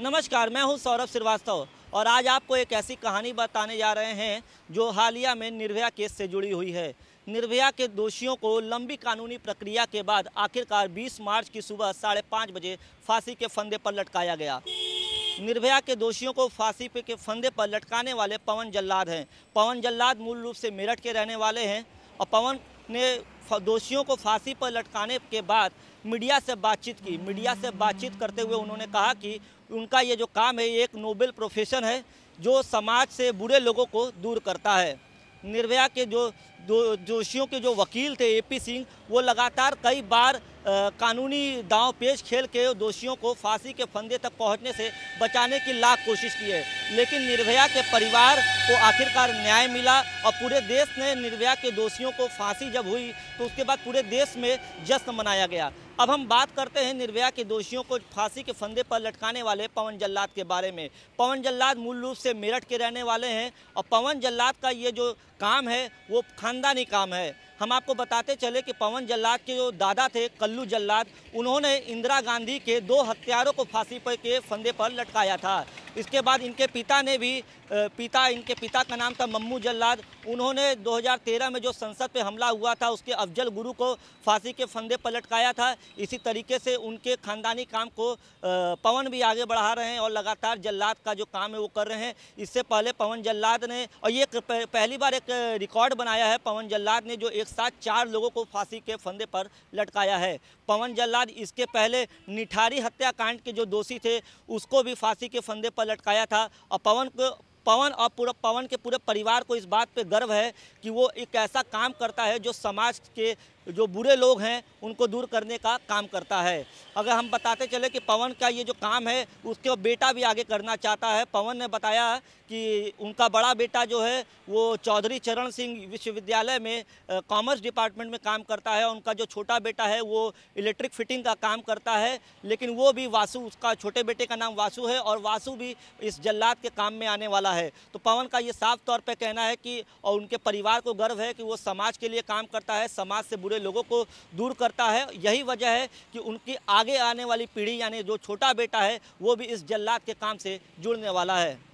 नमस्कार मैं हूं सौरभ श्रीवास्तव और आज आपको एक ऐसी कहानी बताने जा रहे हैं जो हालिया में निर्भया केस से जुड़ी हुई है निर्भया के दोषियों को लंबी कानूनी प्रक्रिया के बाद आखिरकार 20 मार्च की सुबह साढ़े पाँच बजे फांसी के फंदे पर लटकाया गया निर्भया के दोषियों को फांसी के फंदे पर लटकाने वाले पवन जल्लाद हैं पवन जल्लाद मूल रूप से मेरठ के रहने वाले हैं और पवन ने दोषियों को फांसी पर लटकाने के बाद मीडिया से बातचीत की मीडिया से बातचीत करते हुए उन्होंने कहा कि उनका ये जो काम है ये एक नोबेल प्रोफेशन है जो समाज से बुरे लोगों को दूर करता है निर्भया के जो दोषियों के जो वकील थे एपी सिंह वो लगातार कई बार कानूनी दांव पेश खेल के दोषियों को फांसी के फंदे तक पहुंचने से बचाने की लाख कोशिश की है लेकिन निर्भया के परिवार को आखिरकार न्याय मिला और पूरे देश ने निर्भया के दोषियों को फांसी जब हुई तो उसके बाद पूरे देश में जश्न मनाया गया अब हम बात करते हैं निर्भया के दोषियों को फांसी के फंदे पर लटकाने वाले पवन जल्लाद के बारे में पवन जल्लाद मूल रूप से मेरठ के रहने वाले हैं और पवन जल्लाद का ये जो काम है वो खानदानी काम है हम आपको बताते चले कि पवन जल्लाद के जो दादा थे कल्लू जल्लाद उन्होंने इंदिरा गांधी के दो हत्यारों को फांसी पर के फंदे पर लटकाया था इसके बाद इनके पिता ने भी पिता इनके पिता का नाम था मम्मू जल्लाद उन्होंने 2013 में जो संसद पे हमला हुआ था उसके अफजल गुरु को फांसी के फंदे पर लटकाया था इसी तरीके से उनके खानदानी काम को पवन भी आगे बढ़ा रहे हैं और लगातार जल्लाद का जो काम है वो कर रहे हैं इससे पहले पवन जल्लाद ने और ये पहली बार एक रिकॉर्ड बनाया है पवन जल्लाद ने जो एक एक साथ चार लोगों को फांसी के फंदे पर लटकाया है पवन जल्लाद इसके पहले निठारी हत्याकांड के जो दोषी थे उसको भी फांसी के फंदे पर लटकाया था और पवन को पवन और पूरा पवन के पूरे परिवार को इस बात पे गर्व है कि वो एक ऐसा काम करता है जो समाज के जो बुरे लोग हैं उनको दूर करने का काम करता है अगर हम बताते चले कि पवन का ये जो काम है उसके बेटा भी आगे करना चाहता है पवन ने बताया कि उनका बड़ा बेटा जो है वो चौधरी चरण सिंह विश्वविद्यालय में कॉमर्स डिपार्टमेंट में काम करता है उनका जो छोटा बेटा है वो इलेक्ट्रिक फिटिंग का काम करता है लेकिन वो भी वासु उसका छोटे बेटे का नाम वासु है और वासु भी इस जल्लाद के काम में आने वाला है तो पवन का ये साफ तौर पर कहना है कि और उनके परिवार को गर्व है कि वो समाज के लिए काम करता है समाज से बुरे हुए लोगों को दूर करता है यही वजह है कि उनकी आगे आने वाली पीढ़ी यानी जो छोटा बेटा है वो भी इस जल्लाद के काम से जुड़ने वाला है